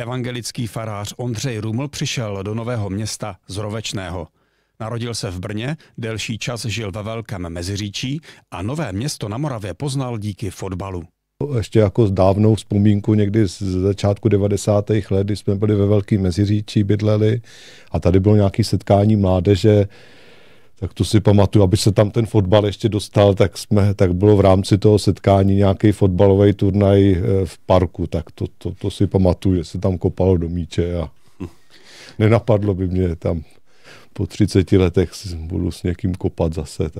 Evangelický farář Ondřej Ruml přišel do Nového města z Rovečného. Narodil se v Brně, delší čas žil ve Velkém Meziříčí a Nové město na Moravě poznal díky fotbalu. Ještě jako s dávnou vzpomínku někdy z začátku 90. let, kdy jsme byli ve Velkém Meziříčí, bydleli a tady bylo nějaké setkání mládeže, tak to si pamatuju, aby se tam ten fotbal ještě dostal, tak, jsme, tak bylo v rámci toho setkání nějaký fotbalový turnaj eh, v parku, tak to, to, to si pamatuju, že se tam kopalo do míče a nenapadlo by mě tam po 30 letech budu s někým kopat zase. Tak.